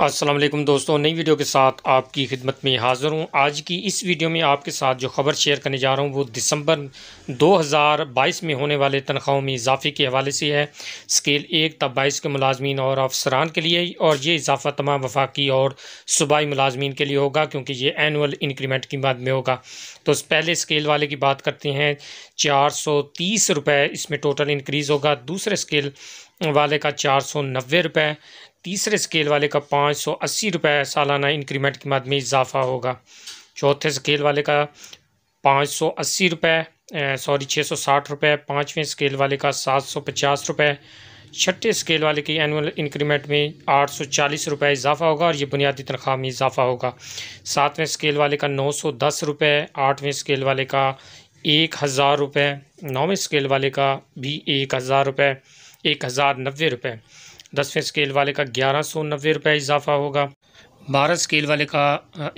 असलम दोस्तों नई वीडियो के साथ आपकी खिदमत में हाज़िर हूँ आज की इस वीडियो में आपके साथ जो खबर शेयर करने जा रहा हूँ वो दिसंबर 2022 में होने वाले तनख्वाहों में इजाफे के हवाले से है स्केल एक तब बाईस के मुलाजमीन और अफसरान के लिए और ये इजाफा तमाम वफाकी और सूबाई मुलाजमीन के लिए होगा क्योंकि ये एनअल इंक्रीमेंट की बाद में होगा तो पहले स्केल वाले की बात करते हैं चार सौ तीस रुपये इसमें टोटल इनक्रीज़ होगा दूसरे स्केल वाले का चार सौ नब्बे रुपये तीसरे स्केल वाले का पाँच सौ अस्सी रुपये सालाना इंक्रीमेंट की मद में इजाफा होगा चौथे स्केल वाले का पाँच सौ अस्सी रुपये सॉरी छः सौ साठ रुपये पाँचवें स्केल वाले का सात सौ पचास रुपये छठे स्केल वाले की एनुअल इंक्रीमेंट में आठ सौ चालीस रुपये इजाफा होगा और ये बुनियादी तनख्वाह में इजाफा होगा सातवें स्केल वाले का नौ सौ दस रुपये आठवें स्केल वाले का एक हज़ार रुपये नौवें स्केल वाले का भी एक हज़ार रुपये एक हज़ार नब्बे रुपये दसवें स्केल वाले का ग्यारह सौ नब्बे रुपये इजाफा होगा बारह स्केल वाले का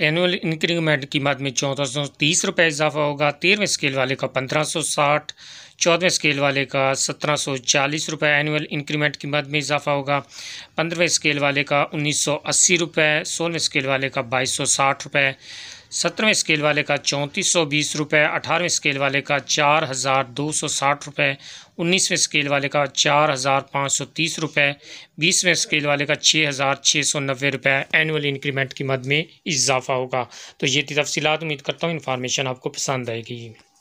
एनुअल इंक्रीमेंट कीमत में चौदह सौ तीस रुपये इजाफा होगा तेरहवें स्केल वाले का पंद्रह सौ साठ चौदहवें स्केल वाले का सत्रह सौ चालीस रुपये एनुअल इंक्रीमेंट कीमत में इजाफा होगा पंद्रहवें स्केल वाले का उन्नीस सौ अस्सी रुपये सोलहवें स्केल वाले का बाईस सौ साठ रुपये सत्रहवें स्केल वाले का चौंतीस सौ बीस रुपये अठारहवें स्केल वाले का चार हज़ार दो सौ साठ रुपये उन्नीसवें स्केल वाले का चार हज़ार पाँच सौ तीस रुपये बीसवें स्केल वाले का छः हज़ार छः सौ नब्बे रुपये एनुअल इंक्रीमेंट की मद में इजाफा होगा तो ये तफसीत उम्मीद करता हूँ इन्फॉर्मेशन आपको पसंद आएगी